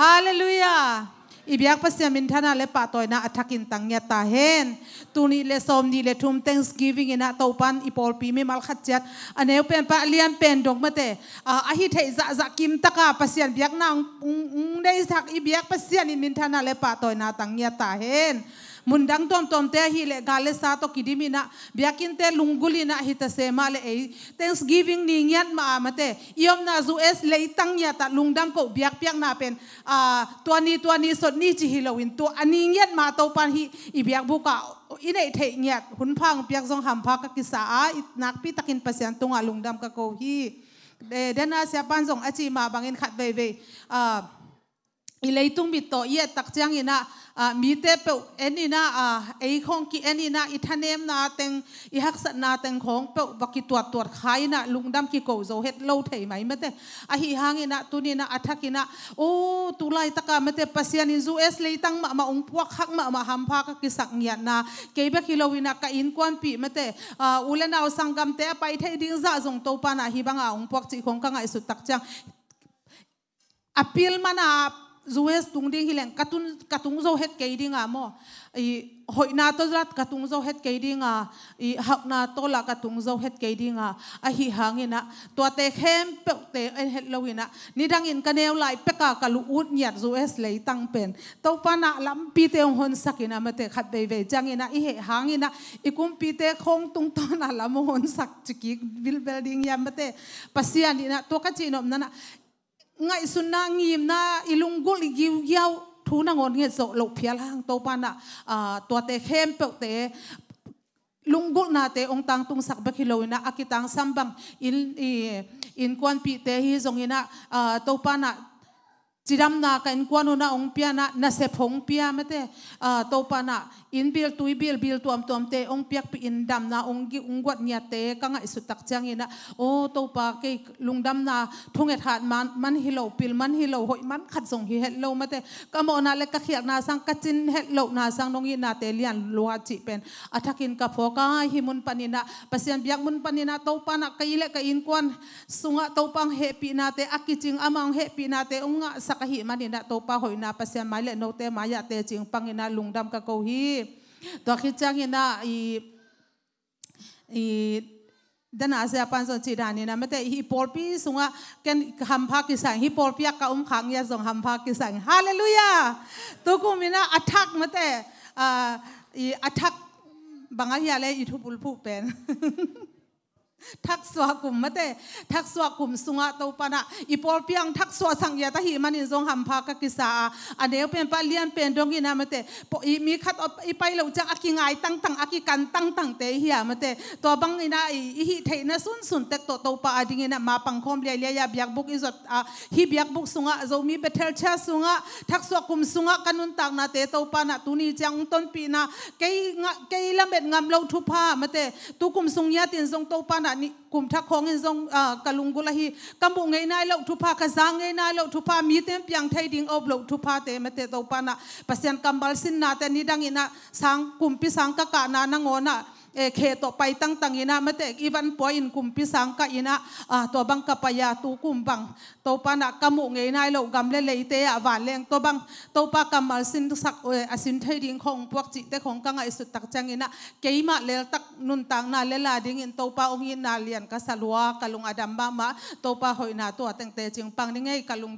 ฮาเลลูยาอีบียกพัสยามินทานาเลปะตอยนาอัฐกินตังเนตาเฮนตูนีเลสอมนีเลทุม Thanksgiving นะตอปันอีปอลปีไม่มาขัดจัดอันเอวเป็นปะเลียนเป็นดอกมาเตอะฮิเทจะจะกิมตะกาพัสยานเบียกนางได้สักอีบียกพัสยานิมินทานาเลปะตอยนาตังเนตาเฮน mundang tom tom te hi le gale sa to kidimina biakin te lungulina hita sema le ei thanksgiving ni ngian ma amate iom na zu es le tang ya ta lungdang ko biak piak na pen a twani twani sot ni chi hilowin to ani ngiat ma to pan hi i biak buka inei thei ngiat hun phang piak zong ham pha ka sa a nak pi takin pasian tunga lungdam ka ko hi eh, dena siapan zong achi ma bangin khat ve ve a i leitung mi to ye tak chang ina a mi te pe enina a ei khong ki enina i thanem na teng i hak sat na teng khong pe baki tuat tuat khai na lungdam ki ko zo het lo thei mai mate a hi hangina tunina athakina o tulai taka mate pasian in zu es tang ma ma ong puak hak ma ma ham pha ka ki sak nya na keibe ki lowina ka in kwan pi mate a ulana sangam te pai thei ding za zong to pa na hi banga ong puak chi khong ka ngai su tak chang appeal mana US tung ding hi leng katun katung zo het ke ding a mo i hoina to zat katung zo het ke ding a i hakna to la katung zo het ke ding a a hi hangina to te khem pe te en het lowina ni dang in kaneu lai peka kalu ut nyat US lei tang pen to pa na lam pi te hon sakina ma te khat be ve changina i he hangina i kum pi te khong tung to na lam hon sak chiki bil building yam te pasian ina to ka chinom nana nga isuna na ilunggol igiyawyaw thu na ngon nge zo lo phial hang to pa na to te te lunggol na ong tangtong tung sak bakilo na akitang sambang in in kwan pi te hi zong ina to pa na chidam na ka in kwanu na ong pia na na se phong pia mate a to pa na in bil tui bil bil tuam tuam te ong piak pi in dam na ong gi ong wat nya te ka nga isu tak chang ina o to pa ke lungdam na thung et hat man man hilo pil man hilo hoi man khat song hi het lo mate ka mo na le ka khiak na sang ka chin het lo na sang nong na te lian lua chi pen athakin ka pho ka hi mun panina pasian biak mun panina to pa na ka ile ka in kwan sunga to pang he pi na te akiching amang he pi na te ong nga sak ักหิมันินะตัวป้าหอยนาเปียไม้เล่นโนเตมายะเตจิงปังินะลุงดำกะโกฮีตัวขี้จังินะอีอีดนาเสยปันสนจิรานินะไม่แต่อีปอลพีสุงะกันหำพากกิสังฮีปอลพีก็อุ้มขังยาส่งหำพากกิสังฮาเลลูยาตัวกูมินะอัทักม่ต่ออัทักบางอะไรอีทุบุลพูเป็นทักสวกุมมาเตทักสวกุมสุงาตปนะอีพอลเปียงทักสวสังยาตหิมันินทรงหำพากกิสาอันเดียวเป็นปาเลียนเป็นดงกินามาเตอีมีขัดอีไปเราจะกอกิงายตั้งตั้งอากิกันตั้งตั้งเตเฮียมาเตตัวบังอินาอีหิเทนะสุนสุนเตกตโตปาดิงินะมาปังคมเลียเลียยาบียกบุกอิจะฮิบียกบุกสุงาโจมีเปเทลเชสุงาทักสวกุมสุงากันนุนตักนาเตโตปานะตุนีจังต้นปีนาเกยเกยลำเบ็ดงามเลาทุพามาเตตุกุมสุงยาตินทรงโตปานะ na ni kum tha khong in zong kalungula hi kamu ngai nai lo thu pha ka zang ngai nai lo thu pha mi tem piang thai ding ob lo thu pha te mate to pa na pasian kambal sin na te ni dang ina sang kum pi sang ka ka na na ngo na Eh, khe to pai tang tang ina mate ivan po in kumpi sang ka ina a ah, bang ka tu kum bang to pa na kamu nge nai lo gam le le te a van bang to pa kamal sin sak eh, asin thai ding khong puak chi te khong ka ngai su tak chang ina keima lel tak nun tang na le la ding in pa ong in na lian ka salwa kalung adam ma ma pa hoina to ateng te ching pang ni ngai kalung